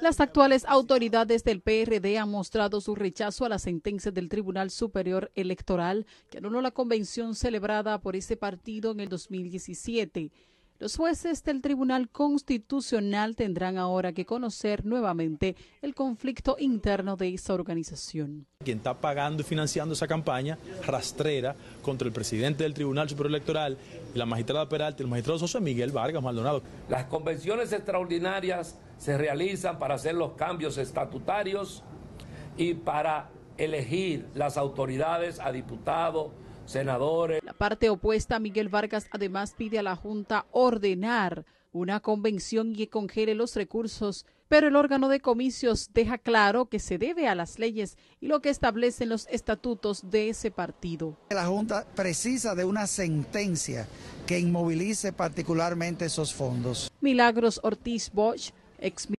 Las actuales autoridades del PRD han mostrado su rechazo a la sentencia del Tribunal Superior Electoral que anuló la convención celebrada por ese partido en el 2017. Los jueces del Tribunal Constitucional tendrán ahora que conocer nuevamente el conflicto interno de esa organización. Quien está pagando y financiando esa campaña rastrera contra el presidente del Tribunal Superior Electoral, la magistrada Peralta y el magistrado José Miguel Vargas Maldonado. Las convenciones extraordinarias se realizan para hacer los cambios estatutarios y para elegir las autoridades a diputados, senadores. La parte opuesta, Miguel Vargas, además pide a la Junta ordenar una convención y que congele los recursos, pero el órgano de comicios deja claro que se debe a las leyes y lo que establecen los estatutos de ese partido. La Junta precisa de una sentencia que inmovilice particularmente esos fondos. Milagros Ortiz Bosch, ex